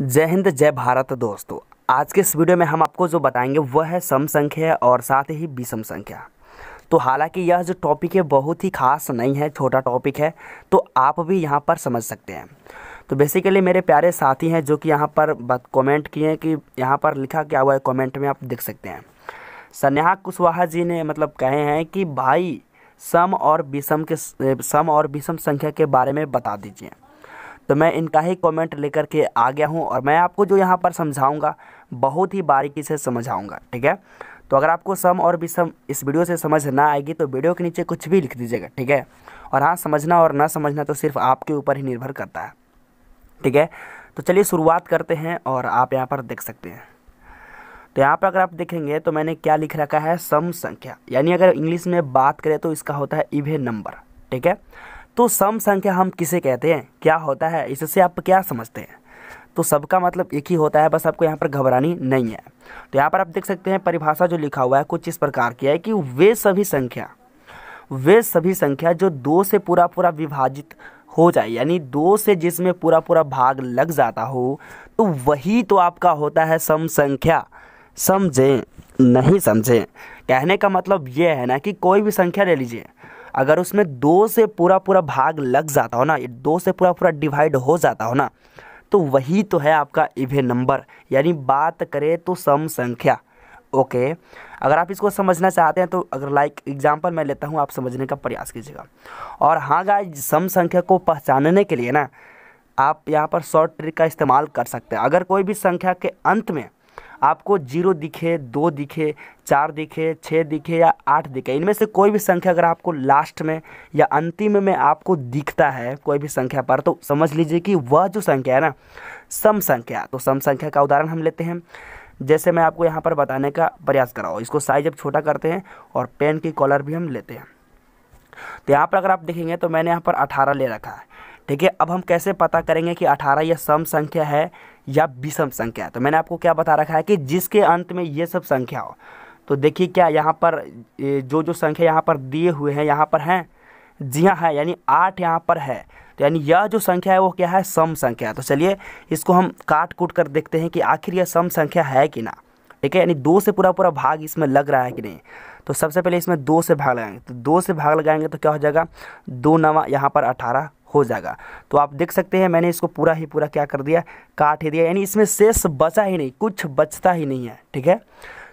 जय हिंद जय भारत दोस्तों आज के इस वीडियो में हम आपको जो बताएंगे वह है सम संख्या और साथ ही विषम संख्या तो हालांकि यह जो टॉपिक है बहुत ही खास नहीं है छोटा टॉपिक है तो आप भी यहाँ पर समझ सकते हैं तो बेसिकली मेरे प्यारे साथी हैं जो कि यहाँ पर कमेंट किए हैं कि यहाँ पर लिखा क्या हुआ है कमेंट में आप देख सकते हैं सनेहा कुशवाहा जी ने मतलब कहे हैं कि भाई सम और विषम के सम और विषम संख्या के बारे में बता दीजिए तो मैं इनका ही कमेंट लेकर के आ गया हूँ और मैं आपको जो यहाँ पर समझाऊँगा बहुत ही बारीकी से समझाऊँगा ठीक है तो अगर आपको सम और विषम इस वीडियो से समझ ना आएगी तो वीडियो के नीचे कुछ भी लिख दीजिएगा ठीक है और हाँ समझना और ना समझना तो सिर्फ आपके ऊपर ही निर्भर करता है ठीक है तो चलिए शुरुआत करते हैं और आप यहाँ पर देख सकते हैं तो यहाँ पर अगर आप देखेंगे तो मैंने क्या लिख रखा है सम संख्या यानी अगर इंग्लिश में बात करें तो इसका होता है इवेन नंबर ठीक है तो सम संख्या हम किसे कहते हैं क्या होता है इससे आप क्या समझते हैं तो सबका मतलब एक ही होता है बस आपको यहाँ पर घबरानी नहीं है तो यहाँ पर आप देख सकते हैं परिभाषा जो लिखा हुआ है कुछ इस प्रकार की है कि वे सभी संख्या वे सभी संख्या जो दो से पूरा पूरा विभाजित हो जाए यानी दो से जिसमें पूरा पूरा भाग लग जाता हो तो वही तो आपका होता है सम संख्या समझें नहीं समझें कहने का मतलब यह है ना कि कोई भी संख्या ले लीजिए अगर उसमें दो से पूरा पूरा भाग लग जाता हो ना दो से पूरा पूरा डिवाइड हो जाता हो ना तो वही तो है आपका इवे नंबर यानी बात करें तो सम संख्या ओके अगर आप इसको समझना चाहते हैं तो अगर लाइक एग्जांपल मैं लेता हूँ आप समझने का प्रयास कीजिएगा और हाँ गाय सम संख्या को पहचानने के लिए ना आप यहाँ पर शॉर्ट ट्रिक का इस्तेमाल कर सकते हैं अगर कोई भी संख्या के अंत में आपको जीरो दिखे दो दिखे चार दिखे छः दिखे या आठ दिखे इनमें से कोई भी संख्या अगर आपको लास्ट में या अंतिम में आपको दिखता है कोई भी संख्या पर तो समझ लीजिए कि वह जो संख्या है ना सम संख्या तो सम संख्या का उदाहरण हम लेते हैं जैसे मैं आपको यहाँ पर बताने का प्रयास हूँ इसको साइज अब छोटा करते हैं और पेन की कॉलर भी हम लेते हैं तो यहाँ पर अगर आप देखेंगे तो मैंने यहाँ पर अठारह ले रखा है ठीक है अब हम कैसे पता करेंगे कि अठारह यह सम संख्या है या विषम संख्या तो मैंने आपको क्या बता रखा है कि जिसके अंत में ये सब संख्या हो तो देखिए क्या यहाँ पर जो जो संख्या यहाँ पर दिए हुए हैं यहाँ पर हैं जी हाँ है यानी आठ यहाँ पर है तो यानी यह जो संख्या है वो क्या है सम संख्या तो चलिए इसको हम काट कूट कर देखते हैं कि आखिर यह सम संख्या है कि ना ठीक है यानी दो से पूरा पूरा भाग इसमें लग रहा है कि नहीं तो सबसे पहले इसमें दो से भाग लगाएंगे तो दो से भाग लगाएंगे तो क्या हो जाएगा दो नवा यहाँ पर अठारह हो जाएगा तो आप देख सकते हैं मैंने इसको पूरा ही पूरा क्या कर दिया काट ही दिया यानी इसमें शेष बचा ही नहीं कुछ बचता ही नहीं है ठीक है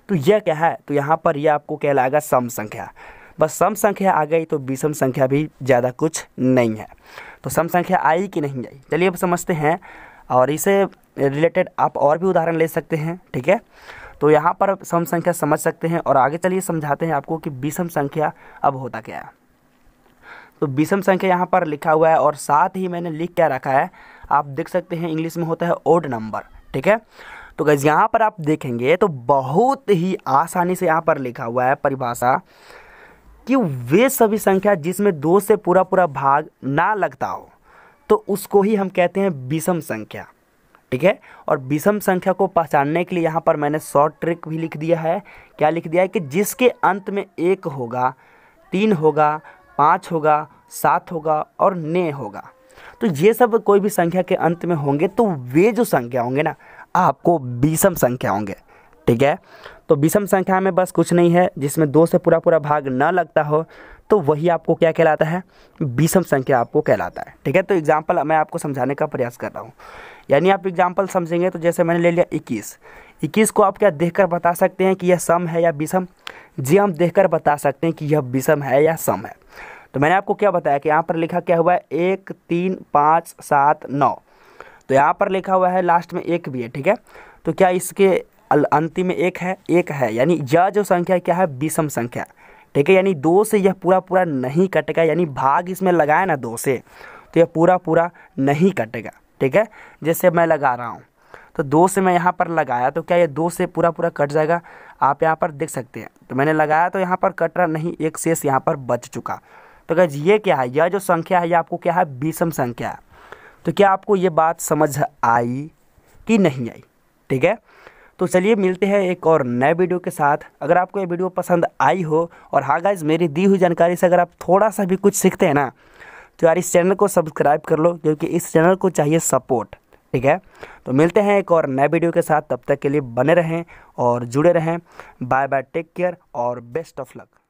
तो यह क्या है तो यहाँ पर यह आपको कहलाएगा सम संख्या बस सम संख्या आ गई तो विषम संख्या भी ज़्यादा कुछ नहीं है तो सम संख्या आई कि नहीं आई चलिए अब समझते हैं और इसे रिलेटेड आप और भी उदाहरण ले सकते हैं ठीक है तो यहाँ पर सम संख्या समझ सकते हैं और आगे चलिए समझाते हैं आपको कि विषम संख्या अब होता क्या है तो विषम संख्या यहाँ पर लिखा हुआ है और साथ ही मैंने लिख क्या रखा है आप देख सकते हैं इंग्लिश में होता है ओड नंबर ठीक है तो गैस यहाँ पर आप देखेंगे तो बहुत ही आसानी से यहाँ पर लिखा हुआ है परिभाषा कि वे सभी संख्या जिसमें दो से पूरा पूरा भाग ना लगता हो तो उसको ही हम कहते हैं विषम संख्या ठीक है और विषम संख्या को पहचानने के लिए यहाँ पर मैंने शॉर्ट ट्रिक भी लिख दिया है क्या लिख दिया है कि जिसके अंत में एक होगा तीन होगा पाँच होगा सात होगा और ने होगा तो ये सब कोई भी संख्या के अंत में होंगे तो वे जो संख्या होंगे ना आपको विषम संख्या होंगे ठीक है तो विषम संख्या में बस कुछ नहीं है जिसमें दो से पूरा पूरा भाग न लगता हो तो वही आपको क्या कहलाता है विषम संख्या आपको कहलाता है ठीक है तो एग्जाम्पल मैं आपको समझाने का प्रयास कर रहा हूँ यानी आप एग्जाम्पल समझेंगे तो जैसे मैंने ले लिया इक्कीस इक्कीस को आप क्या देखकर बता सकते हैं कि यह सम है या विषम जी हम देखकर बता सकते हैं कि यह विषम है या सम है तो मैंने आपको क्या बताया कि यहाँ पर लिखा क्या हुआ है एक तीन पाँच सात नौ तो यहाँ पर लिखा हुआ है लास्ट में एक भी है ठीक है तो क्या इसके अंतिम में एक है एक है यानी यह जो संख्या क्या है विषम संख्या ठीक है यानी दो से यह पूरा पूरा नहीं कटेगा यानी भाग इसमें लगाए ना दो से तो यह पूरा पूरा नहीं कटेगा ठीक है जैसे मैं लगा रहा हूँ तो दो से मैं यहाँ पर लगाया तो क्या ये दो से पूरा पूरा कट जाएगा आप यहाँ पर देख सकते हैं तो मैंने लगाया तो यहाँ पर कट रहा नहीं एक शेष यहाँ पर बच चुका तो गाइज ये क्या है यह जो संख्या है यह आपको क्या है विषम संख्या है तो क्या आपको ये बात समझ आई कि नहीं आई ठीक है तो चलिए मिलते हैं एक और नए वीडियो के साथ अगर आपको ये वीडियो पसंद आई हो और हाँ गाइज मेरी दी हुई जानकारी से अगर आप थोड़ा सा भी कुछ सीखते हैं ना तो यार इस चैनल को सब्सक्राइब कर लो क्योंकि इस चैनल को चाहिए सपोर्ट ठीक है तो मिलते हैं एक और नए वीडियो के साथ तब तक के लिए बने रहें और जुड़े रहें बाय बाय टेक केयर और बेस्ट ऑफ लक